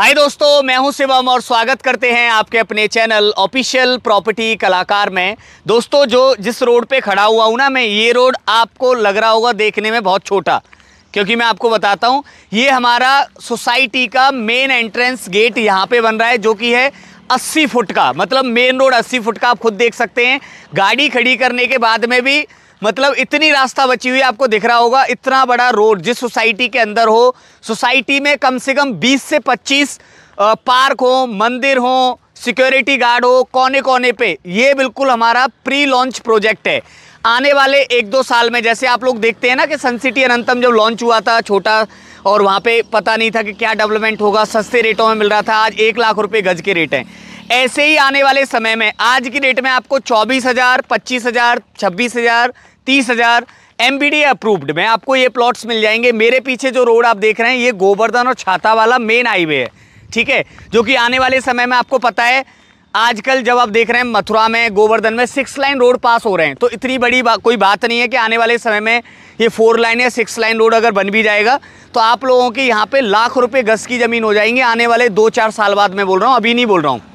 हाय दोस्तों मैं हूं शिवम और स्वागत करते हैं आपके अपने चैनल ऑफिशियल प्रॉपर्टी कलाकार में दोस्तों जो जिस रोड पे खड़ा हुआ हूं ना मैं ये रोड आपको लग रहा होगा देखने में बहुत छोटा क्योंकि मैं आपको बताता हूं ये हमारा सोसाइटी का मेन एंट्रेंस गेट यहाँ पे बन रहा है जो कि है अस्सी फुट का मतलब मेन रोड अस्सी फुट का आप खुद देख सकते हैं गाड़ी खड़ी करने के बाद में भी मतलब इतनी रास्ता बची हुई आपको दिख रहा होगा इतना बड़ा रोड जिस सोसाइटी के अंदर हो सोसाइटी में कम से कम 20 से 25 पार्क हो मंदिर हो सिक्योरिटी गार्ड हो कोने कोने पे ये बिल्कुल हमारा प्री लॉन्च प्रोजेक्ट है आने वाले एक दो साल में जैसे आप लोग देखते हैं ना कि सन सिटी अनंतम जब लॉन्च हुआ था छोटा और वहाँ पे पता नहीं था कि क्या डेवलपमेंट होगा सस्ते रेटों में मिल रहा था आज एक लाख रुपए गज के रेट हैं ऐसे ही आने वाले समय में आज की डेट में आपको चौबीस हज़ार पच्चीस हज़ार छब्बीस हज़ार तीस हज़ार एम अप्रूव्ड में आपको ये प्लॉट्स मिल जाएंगे मेरे पीछे जो रोड आप देख रहे हैं ये गोवर्धन और छाता वाला मेन हाईवे है ठीक है जो कि आने वाले समय में आपको पता है आजकल जब आप देख रहे हैं मथुरा में गोवर्धन में सिक्स लाइन रोड पास हो रहे हैं तो इतनी बड़ी बा, कोई बात नहीं है कि आने वाले समय में ये फोर लाइन या सिक्स लाइन रोड अगर बन भी जाएगा तो आप लोगों के यहाँ पे लाख रुपए गज की ज़मीन हो जाएंगी आने वाले दो चार साल बाद मैं बोल रहा हूँ अभी नहीं बोल रहा हूँ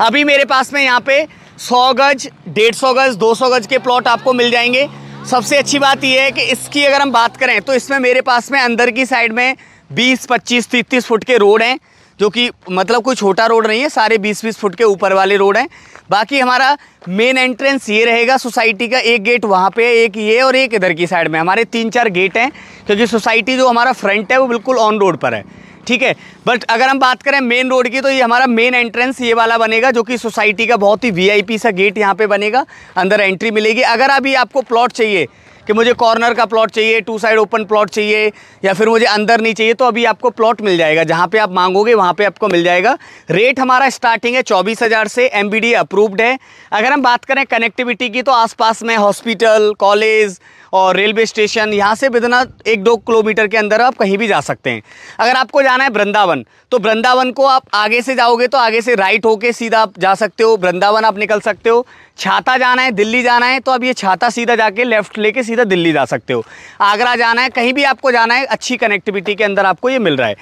अभी मेरे पास में यहाँ पे सौ गज डेढ़ सौ गज दो सौ गज के प्लॉट आपको मिल जाएंगे सबसे अच्छी बात यह है कि इसकी अगर हम बात करें तो इसमें मेरे पास में अंदर की साइड में बीस पच्चीस तीस फुट के रोड हैं जो कि मतलब कोई छोटा रोड नहीं है सारे 20-20 फुट के ऊपर वाले रोड हैं बाकी हमारा मेन एंट्रेंस ये रहेगा सोसाइटी का एक गेट वहाँ पे एक ये और एक इधर की साइड में हमारे तीन चार गेट हैं क्योंकि सोसाइटी जो हमारा फ्रंट है वो बिल्कुल ऑन रोड पर है ठीक है बट अगर हम बात करें मेन रोड की तो ये हमारा मेन एंट्रेंस ये वाला बनेगा जो कि सोसाइटी का बहुत ही वीआईपी सा गेट यहाँ पे बनेगा अंदर एंट्री मिलेगी अगर अभी आपको प्लॉट चाहिए कि मुझे कॉर्नर का प्लॉट चाहिए टू साइड ओपन प्लॉट चाहिए या फिर मुझे अंदर नहीं चाहिए तो अभी आपको प्लॉट मिल जाएगा जहाँ पे आप मांगोगे वहाँ पे आपको मिल जाएगा रेट हमारा स्टार्टिंग है चौबीस हज़ार से एम अप्रूव्ड है अगर हम बात करें कनेक्टिविटी की तो आसपास में हॉस्पिटल कॉलेज और रेलवे स्टेशन यहाँ से बिदना एक दो किलोमीटर के अंदर आप कहीं भी जा सकते हैं अगर आपको जाना है वृंदावन तो वृंदावन को आप आगे से जाओगे तो आगे से राइट होके सीधा आप जा सकते हो वृंदावन आप निकल सकते हो छाता जाना है दिल्ली जाना है तो आप ये छाता सीधा जाके लेफ्ट लेके सीधा दिल्ली जा सकते हो आगरा जाना है कहीं भी आपको जाना है अच्छी कनेक्टिविटी के अंदर आपको ये मिल रहा है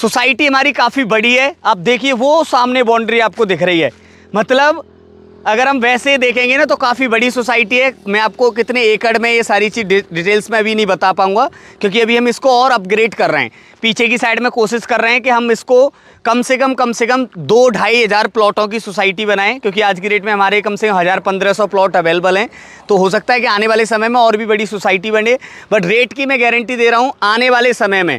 सोसाइटी हमारी काफ़ी बड़ी है आप देखिए वो सामने बाउंड्री आपको दिख रही है मतलब अगर हम वैसे देखेंगे ना तो काफ़ी बड़ी सोसाइटी है मैं आपको कितने एकड़ में ये सारी चीज़ डिटेल्स में अभी नहीं बता पाऊँगा क्योंकि अभी हम इसको और अपग्रेड कर रहे हैं पीछे की साइड में कोशिश कर रहे हैं कि हम इसको कम से कम कम से कम दो ढाई हज़ार प्लॉटों की सोसाइटी बनाएं क्योंकि आज की डेट में हमारे कम से कम हज़ार पंद्रह सौ प्लॉट अवेलेबल हैं तो हो सकता है कि आने वाले समय में और भी बड़ी सोसाइटी बने बट रेट की मैं गारंटी दे रहा हूँ आने वाले समय में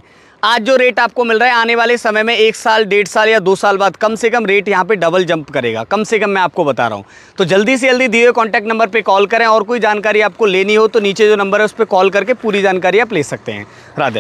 आज जो रेट आपको मिल रहा है आने वाले समय में एक साल डेढ़ साल या दो साल बाद कम से कम रेट यहाँ पे डबल जंप करेगा कम से कम मैं आपको बता रहा हूँ तो जल्दी से जल्दी दिए कॉन्टैक्ट नंबर पर कॉल करें और कोई जानकारी आपको लेनी हो तो नीचे जो नंबर है उस पर कॉल करके पूरी जानकारी आप ले सकते हैं राधे